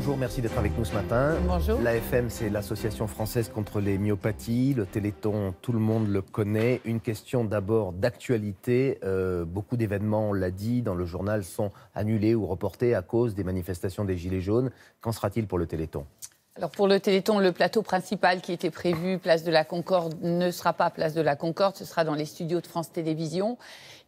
Bonjour, merci d'être avec nous ce matin. Bonjour. L'AFM, c'est l'Association française contre les myopathies. Le Téléthon, tout le monde le connaît. Une question d'abord d'actualité. Euh, beaucoup d'événements, on l'a dit, dans le journal sont annulés ou reportés à cause des manifestations des Gilets jaunes. Qu'en sera-t-il pour le Téléthon alors pour le Téléthon, le plateau principal qui était prévu place de la Concorde ne sera pas place de la Concorde, ce sera dans les studios de France Télévisions.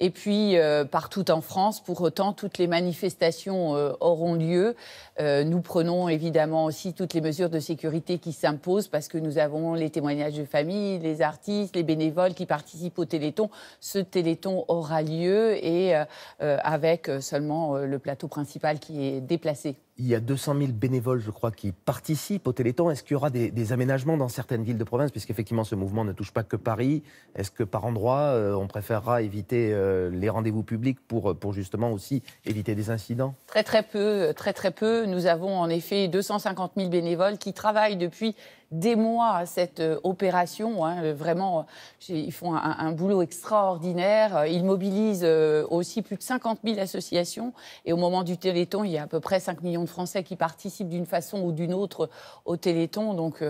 Et puis, euh, partout en France, pour autant, toutes les manifestations euh, auront lieu. Euh, nous prenons évidemment aussi toutes les mesures de sécurité qui s'imposent parce que nous avons les témoignages de famille, les artistes, les bénévoles qui participent au Téléthon. Ce Téléthon aura lieu et avec seulement le plateau principal qui est déplacé. Il y a 200 000 bénévoles, je crois, qui participent au Téléthon. Est-ce qu'il y aura des, des, aménagements dans certaines villes de province, puisqu'effectivement ce mouvement ne touche pas que Paris Est-ce que par endroit, on préférera éviter euh, les rendez-vous publics pour, euh, pour justement aussi éviter des incidents Très très peu, euh, très très peu. Nous avons en effet 250 000 bénévoles qui travaillent depuis des mois à cette euh, opération. Hein, euh, vraiment, euh, ils font un, boulot extraordinaire. Ils mobilisent aussi plus de 50 000 associations. Et au moment du Téléthon, il y a à peu près 5 millions de Français qui participent d'une façon ou d'une autre au Téléthon. Donc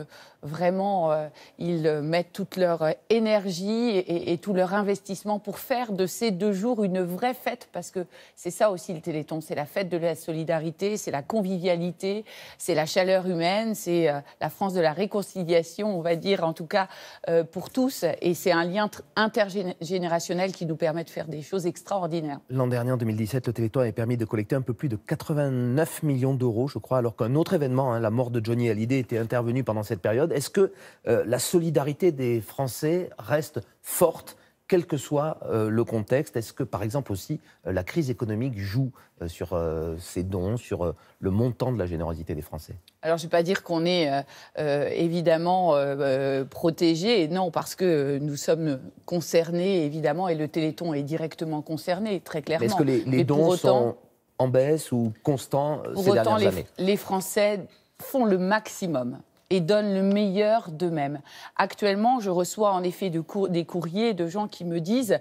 vraiment, ils mettent toute leur énergie et, et tout leur investissement pour faire de ces deux jours une vraie fête, parce que c'est ça aussi le Téléthon, c'est la fête de la solidarité, c'est la convivialité, c'est la chaleur humaine, c'est la France de la réconciliation réconciliation, on va dire, en tout cas euh, pour tous. Et c'est un lien intergénérationnel qui nous permet de faire des choses extraordinaires. L'an dernier, en 2017, le Téléthon a permis de collecter un peu plus de 89 millions d'euros, je crois, alors qu'un autre événement, hein, la mort de Johnny Hallyday, était intervenu pendant cette période. Est-ce que euh, la solidarité des Français reste forte quel que soit euh, le contexte Est-ce que, par exemple, aussi, euh, la crise économique joue euh, sur ces dons, sur le montant de la générosité des Français Alors, je ne vais pas dire qu'on est évidemment protégé, non, parce que nous sommes concernés, évidemment, et le Téléthon est directement concerné, très clairement. Est-ce que les, dons sont en baisse ou constants ces autant, dernières années les Français font le maximum et donnent le meilleur d'eux-mêmes. Actuellement, je reçois en effet des courriers de gens qui me disent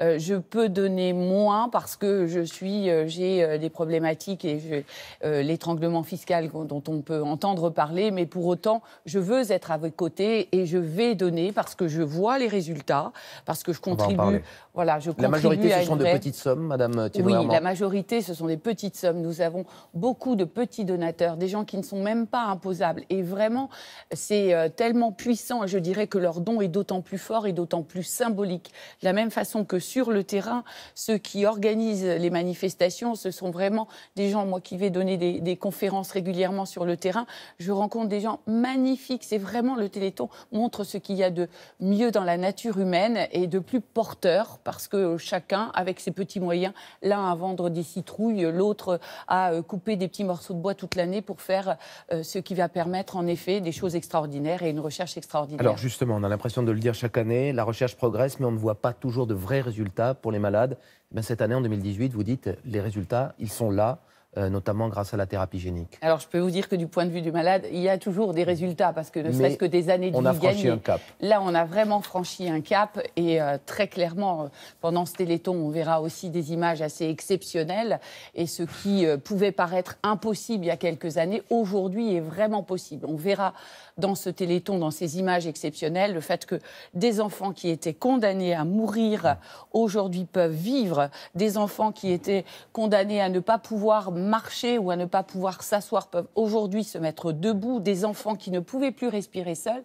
euh, je peux donner moins parce que je suis euh, j'ai euh, des problématiques et l'étranglement fiscal dont on peut entendre parler, mais pour autant, je veux être à vos côtés et je vais donner parce que je vois les résultats, parce que je contribue. Voilà, je la majorité, ce sont de petites sommes, Madame Thierry Oui, la majorité, ce sont des petites sommes. Nous avons beaucoup de petits donateurs, des gens qui ne sont même pas imposables. Et vraiment, c'est euh, tellement puissant je dirais que leur don est d'autant plus fort et d'autant plus symbolique. De la même façon que sur le terrain, ceux qui organisent les manifestations, ce sont vraiment des gens, moi qui vais donner des, des conférences régulièrement sur le terrain, je rencontre des gens magnifiques. C'est vraiment le Téléthon montre ce qu'il y a de mieux dans la nature humaine et de plus porteur parce que chacun, avec ses petits moyens, l'un à vendre des citrouilles, l'autre à euh, couper des petits morceaux de bois toute l'année pour faire euh, ce qui va permettre en effet des choses extraordinaires et une recherche extraordinaire. Alors justement, on a l'impression de le dire chaque année, la recherche progresse, mais on ne voit pas toujours de vrais résultats pour les malades. Eh cette année, en 2018, vous dites, les résultats, ils sont là. Euh, notamment grâce à la thérapie génique. Alors je peux vous dire que du point de vue du malade, il y a toujours des résultats parce que ne serait-ce que des années de on a franchi un cap. Là, on a vraiment franchi un cap et euh, très clairement, euh, pendant ce téléthon, on verra aussi des images assez exceptionnelles et ce qui pouvait paraître impossible il y a quelques années, aujourd'hui est vraiment possible. On verra dans ce téléthon, dans ces images exceptionnelles, le fait que des enfants qui étaient condamnés à mourir aujourd'hui peuvent vivre, des enfants qui étaient condamnés à ne pas pouvoir marcher ou à ne pas pouvoir s'asseoir peuvent aujourd'hui se mettre debout, des enfants qui ne pouvaient plus respirer seuls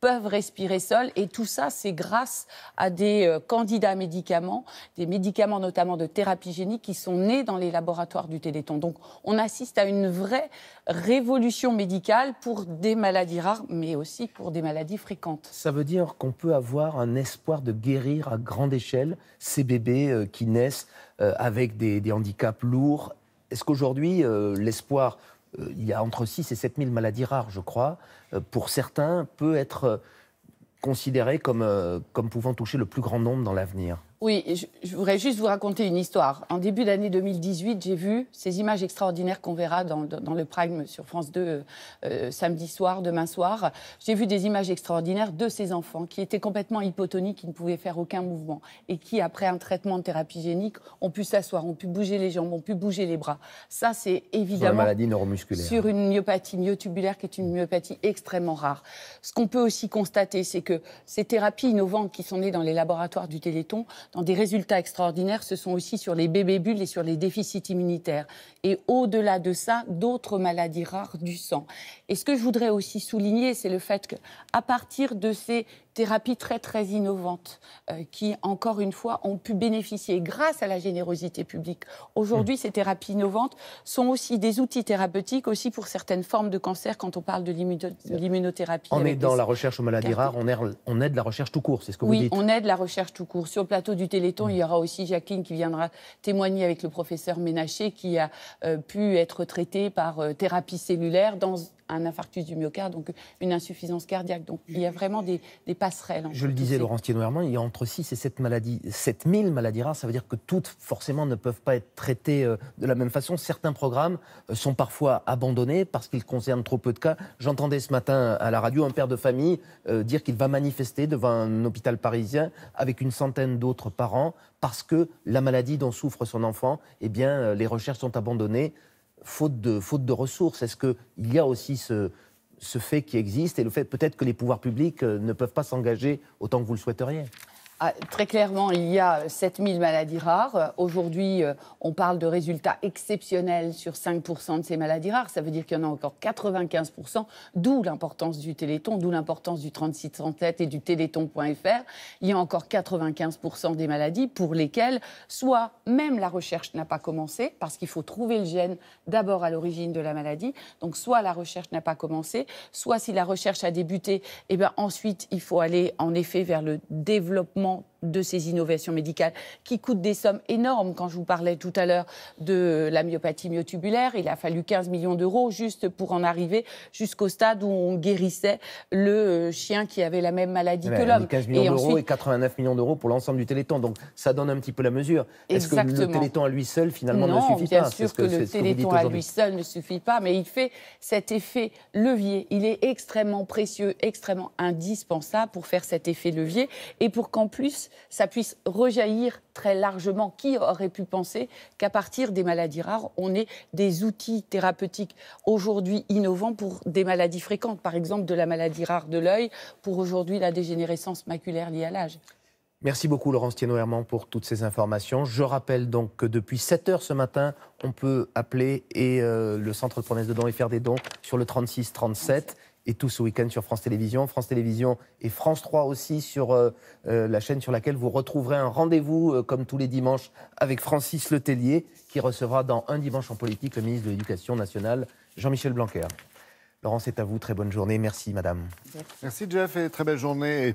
peuvent respirer seuls. Et tout ça, c'est grâce à des euh, candidats médicaments, des médicaments notamment de thérapie génique qui sont nés dans les laboratoires du Téléthon. Donc on assiste à une vraie révolution médicale pour des maladies rares, mais aussi pour des maladies fréquentes. Ça veut dire qu'on peut avoir un espoir de guérir à grande échelle ces bébés euh, qui naissent euh, avec des handicaps lourds est-ce qu'aujourd'hui, euh, l'espoir, euh, il y a entre 6 et 7 000 maladies rares, je crois, euh, pour certains, peut être considéré comme, comme pouvant toucher le plus grand nombre dans l'avenir oui, je, voudrais juste vous raconter une histoire. En début d'année 2018, j'ai vu ces images extraordinaires qu'on verra dans, le prime sur France 2 euh, samedi soir, demain soir. J'ai vu des images extraordinaires de ces enfants qui étaient complètement hypotoniques, qui ne pouvaient faire aucun mouvement et qui, après un traitement de thérapie génique, ont pu s'asseoir, ont pu bouger les jambes, ont pu bouger les bras. Ça, c'est évidemment sur, maladie neuromusculaire. sur une myopathie myotubulaire qui est une myopathie extrêmement rare. Ce qu'on peut aussi constater, c'est que ces thérapies innovantes qui sont nées dans les laboratoires du Téléthon dans des résultats extraordinaires, ce sont aussi sur les bébés bulles et sur les déficits immunitaires. Et au-delà de ça, d'autres maladies rares du sang. Et ce que je voudrais aussi souligner, c'est le fait qu'à partir de ces thérapies très très innovantes euh, qui, encore une fois, ont pu bénéficier grâce à la générosité publique. Aujourd'hui, mmh. ces thérapies innovantes sont aussi des outils thérapeutiques aussi pour certaines formes de cancer quand on parle de l'immunothérapie. On est dans la recherche aux maladies rares, on aide, la recherche tout court, c'est ce que oui, vous dites. Oui, on aide la recherche tout court. Sur le plateau du Téléthon, mmh. il y aura aussi Jacqueline qui viendra témoigner avec le professeur Ménaché qui a euh, pu être traité par euh, thérapie cellulaire dans un infarctus du myocarde, donc une insuffisance cardiaque. Donc il y a vraiment des, passerelles. Je le disais, Laurence Thierry il y a entre 6 et 7 maladies, 7000 maladies rares. Ça veut dire que toutes, forcément, ne peuvent pas être traitées euh, de la même façon. Certains programmes euh, sont parfois abandonnés parce qu'ils concernent trop peu de cas. J'entendais ce matin à la radio un père de famille euh, dire qu'il va manifester devant un hôpital parisien avec une centaine d'autres parents parce que la maladie dont souffre son enfant, eh bien, les recherches sont abandonnées faute de, faute de ressources Est-ce qu'il y a aussi ce, ce fait qui existe et le fait peut-être que les pouvoirs publics euh, ne peuvent pas s'engager autant que vous le souhaiteriez ah, très clairement, il y a 7000 maladies rares. Aujourd'hui, euh, on parle de résultats exceptionnels sur 5% de ces maladies rares. Ça veut dire qu'il y en a encore 95%, d'où l'importance du Téléthon, d'où l'importance du 3637 et du Téléthon.fr. Il y a encore 95% des maladies pour lesquelles soit même la recherche n'a pas commencé, parce qu'il faut trouver le gène d'abord à l'origine de la maladie. Donc soit la recherche n'a pas commencé, soit si la recherche a débuté, eh bien ensuite il faut aller en effet vers le développement moment de ces innovations médicales qui coûtent des sommes énormes. Quand je vous parlais tout à l'heure de la myopathie myotubulaire, il a fallu 15 millions d'euros juste pour en arriver jusqu'au stade où on guérissait le euh, chien qui avait la même maladie que l'homme. 15 millions d'euros et 89 millions d'euros pour l'ensemble du Téléthon. Donc ça donne un petit peu la mesure. Est-ce que le Téléthon à lui seul finalement ne suffit pas bien sûr que, que le Téléthon à lui seul ne suffit pas, mais il fait cet effet levier. Il est extrêmement précieux, extrêmement indispensable pour faire cet effet levier et pour qu'en plus ça puisse rejaillir très largement. Qui aurait pu penser qu'à partir des maladies rares, on ait des outils thérapeutiques aujourd'hui innovants pour des maladies fréquentes, par exemple de la maladie rare de l'œil, pour aujourd'hui la dégénérescence maculaire liée à l'âge. Merci beaucoup Laurence thienot pour toutes ces informations. Je rappelle donc que depuis 7 heures ce matin, on peut appeler et euh, le centre de promesse de dons et faire des dons sur le 36 37 et tous ce week-end sur France Télévisions, France Télévisions et France 3 aussi sur euh, euh, la chaîne sur laquelle vous retrouverez un rendez-vous euh, comme tous les dimanches avec Francis Letellier qui recevra dans un dimanche en politique le ministre de l'Éducation nationale Jean-Michel Blanquer. Laurent, c'est à vous. Très bonne journée. Merci, madame. Merci, Jeff, et très belle journée.